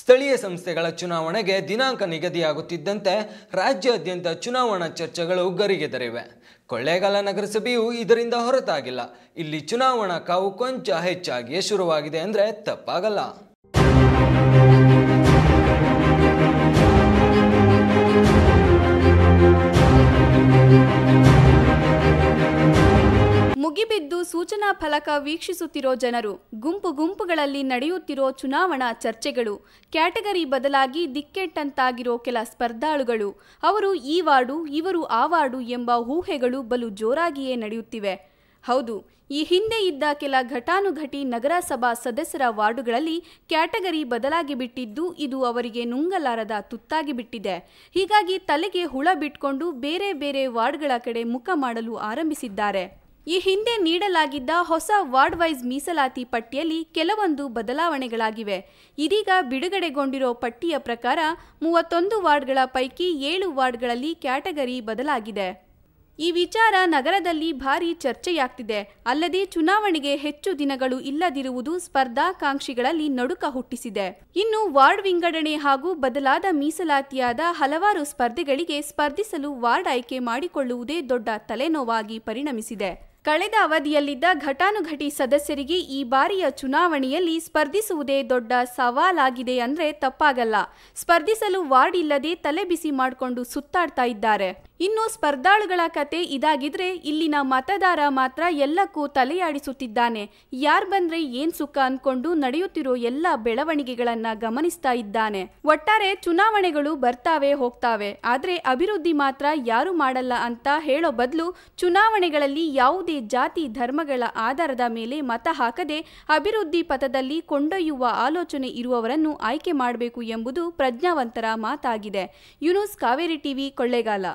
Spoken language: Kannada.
ಸ್ಥಳೀಯ ಸಂಸ್ಥೆಗಳ ಚುನಾವಣೆಗೆ ದಿನಾಂಕ ನಿಗದಿಯಾಗುತ್ತಿದ್ದಂತೆ ರಾಜ್ಯಾದ್ಯಂತ ಚುನಾವಣಾ ಚರ್ಚೆಗಳು ಗರಿಗೆದರಿವೆ ಕೊಳ್ಳೇಗಾಲ ನಗರಸಭೆಯೂ ಇದರಿಂದ ಹೊರತಾಗಿಲ್ಲ ಇಲ್ಲಿ ಚುನಾವಣಾ ಕಾವು ಕೊಂಚ ಹೆಚ್ಚಾಗಿಯೇ ಶುರುವಾಗಿದೆ ಅಂದರೆ ತಪ್ಪಾಗಲ್ಲ ಮುಗಿಬಿದ್ದು ಸೂಚನಾ ಫಲಕ ವೀಕ್ಷಿಸುತ್ತಿರೋ ಜನರು ಗುಂಪು ಗುಂಪುಗಳಲ್ಲಿ ನಡೆಯುತ್ತಿರೋ ಚುನಾವಣಾ ಚರ್ಚೆಗಳು ಕ್ಯಾಟಗರಿ ಬದಲಾಗಿ ದಿಕ್ಕೆಟ್ಟಂತಾಗಿರೋ ಕೆಲ ಸ್ಪರ್ಧಾಳುಗಳು ಅವರು ಈ ವಾರ್ಡು ಇವರು ಆ ವಾರ್ಡು ಎಂಬ ಊಹೆಗಳು ಬಲು ಜೋರಾಗಿಯೇ ನಡೆಯುತ್ತಿವೆ ಹೌದು ಈ ಹಿಂದೆ ಇದ್ದ ಕೆಲ ಘಟಾನುಘಟಿ ನಗರಸಭಾ ಸದಸ್ಯರ ವಾರ್ಡುಗಳಲ್ಲಿ ಕ್ಯಾಟಗರಿ ಬದಲಾಗಿ ಬಿಟ್ಟಿದ್ದು ಇದು ಅವರಿಗೆ ನುಂಗಲಾರದ ತುತ್ತಾಗಿ ಬಿಟ್ಟಿದೆ ಹೀಗಾಗಿ ತಲೆಗೆ ಹುಳ ಬಿಟ್ಕೊಂಡು ಬೇರೆ ಬೇರೆ ವಾರ್ಡ್ಗಳ ಕಡೆ ಮುಖ ಮಾಡಲು ಆರಂಭಿಸಿದ್ದಾರೆ ಈ ಹಿಂದೆ ನೀಡಲಾಗಿದ್ದ ಹೊಸ ವಾರ್ಡ್ ವೈಸ್ ಮೀಸಲಾತಿ ಪಟ್ಟಿಯಲ್ಲಿ ಕೆಲವೊಂದು ಬದಲಾವಣೆಗಳಾಗಿವೆ ಇದೀಗ ಬಿಡುಗಡೆಗೊಂಡಿರೋ ಪಟ್ಟಿಯ ಪ್ರಕಾರ ಮೂವತ್ತೊಂದು ವಾರ್ಡ್ಗಳ ಪೈಕಿ ಏಳು ವಾರ್ಡ್ಗಳಲ್ಲಿ ಕ್ಯಾಟಗರಿ ಬದಲಾಗಿದೆ ಈ ವಿಚಾರ ನಗರದಲ್ಲಿ ಭಾರಿ ಚರ್ಚೆಯಾಗ್ತಿದೆ ಅಲ್ಲದೆ ಚುನಾವಣೆಗೆ ಹೆಚ್ಚು ದಿನಗಳು ಇಲ್ಲದಿರುವುದು ಸ್ಪರ್ಧಾಕಾಂಕ್ಷಿಗಳಲ್ಲಿ ನಡುಕ ಹುಟ್ಟಿಸಿದೆ ಇನ್ನು ವಾರ್ಡ್ ವಿಂಗಡಣೆ ಹಾಗೂ ಬದಲಾದ ಮೀಸಲಾತಿಯಾದ ಹಲವಾರು ಸ್ಪರ್ಧೆಗಳಿಗೆ ಸ್ಪರ್ಧಿಸಲು ವಾರ್ಡ್ ಆಯ್ಕೆ ಮಾಡಿಕೊಳ್ಳುವುದೇ ದೊಡ್ಡ ತಲೆನೋವಾಗಿ ಪರಿಣಮಿಸಿದೆ ಕಳೆದ ಅವಧಿಯಲ್ಲಿದ್ದ ಘಟಾನುಘಟಿ ಸದಸ್ಯರಿಗೆ ಈ ಬಾರಿಯ ಚುನಾವಣೆಯಲ್ಲಿ ಸ್ಪರ್ಧಿಸುವುದೇ ದೊಡ್ಡ ಸವಾಲಾಗಿದೆ ಅಂದ್ರೆ ತಪ್ಪಾಗಲ್ಲ ಸ್ಪರ್ಧಿಸಲು ವಾರ್ಡ್ ಇಲ್ಲದೆ ಬಿಸಿ ಮಾಡಿಕೊಂಡು ಸುತ್ತಾಡ್ತಾ ಇದ್ದಾರೆ ಇನ್ನು ಸ್ಪರ್ಧಾಳುಗಳ ಕತೆ ಇದಾಗಿದ್ರೆ ಇಲ್ಲಿನ ಮತದಾರ ಮಾತ್ರ ಎಲ್ಲಕ್ಕೂ ತಲೆಯಾಡಿಸುತ್ತಿದ್ದಾನೆ ಯಾರ್ ಬಂದ್ರೆ ಏನ್ ಸುಖ ಅನ್ಕೊಂಡು ನಡೆಯುತ್ತಿರೋ ಎಲ್ಲ ಬೆಳವಣಿಗೆಗಳನ್ನ ಗಮನಿಸ್ತಾ ಇದ್ದಾನೆ ಒಟ್ಟಾರೆ ಚುನಾವಣೆಗಳು ಬರ್ತಾವೆ ಹೋಗ್ತಾವೆ ಆದ್ರೆ ಅಭಿವೃದ್ಧಿ ಮಾತ್ರ ಯಾರು ಮಾಡಲ್ಲ ಅಂತ ಹೇಳೋ ಬದಲು ಚುನಾವಣೆಗಳಲ್ಲಿ ಯಾವುದೇ ಜಾತಿ ಧರ್ಮಗಳ ಆಧಾರದ ಮೇಲೆ ಮತ ಹಾಕದೆ ಅಭಿವೃದ್ಧಿ ಪಥದಲ್ಲಿ ಕೊಂಡೊಯ್ಯುವ ಆಲೋಚನೆ ಇರುವವರನ್ನು ಆಯ್ಕೆ ಮಾಡಬೇಕು ಎಂಬುದು ಪ್ರಜ್ಞಾವಂತರ ಮಾತಾಗಿದೆ ಯುನೂಸ್ ಕಾವೇರಿ ಟಿವಿ ಕೊಳ್ಳೇಗಾಲ